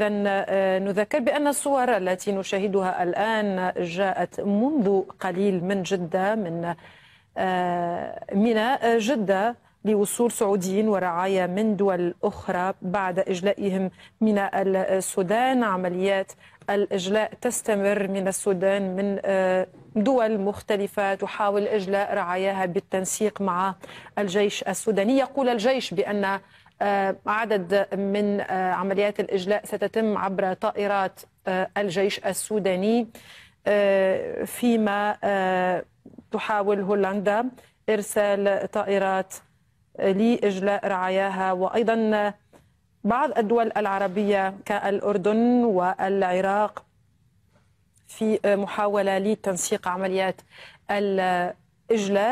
إذا آه، نذكر بأن الصور التي نشاهدها الآن جاءت منذ قليل من جدة من آه، ميناء آه، جدة لوصول سعوديين ورعايا من دول أخرى بعد إجلائهم من السودان عمليات الإجلاء تستمر من السودان من دول مختلفة تحاول إجلاء رعاياها بالتنسيق مع الجيش السوداني يقول الجيش بأن آه، عدد من آه، عمليات الإجلاء ستتم عبر طائرات آه، الجيش السوداني فيما تحاول هولندا إرسال طائرات لإجلاء رعاياها وأيضا بعض الدول العربية كالأردن والعراق في محاولة لتنسيق عمليات الإجلاء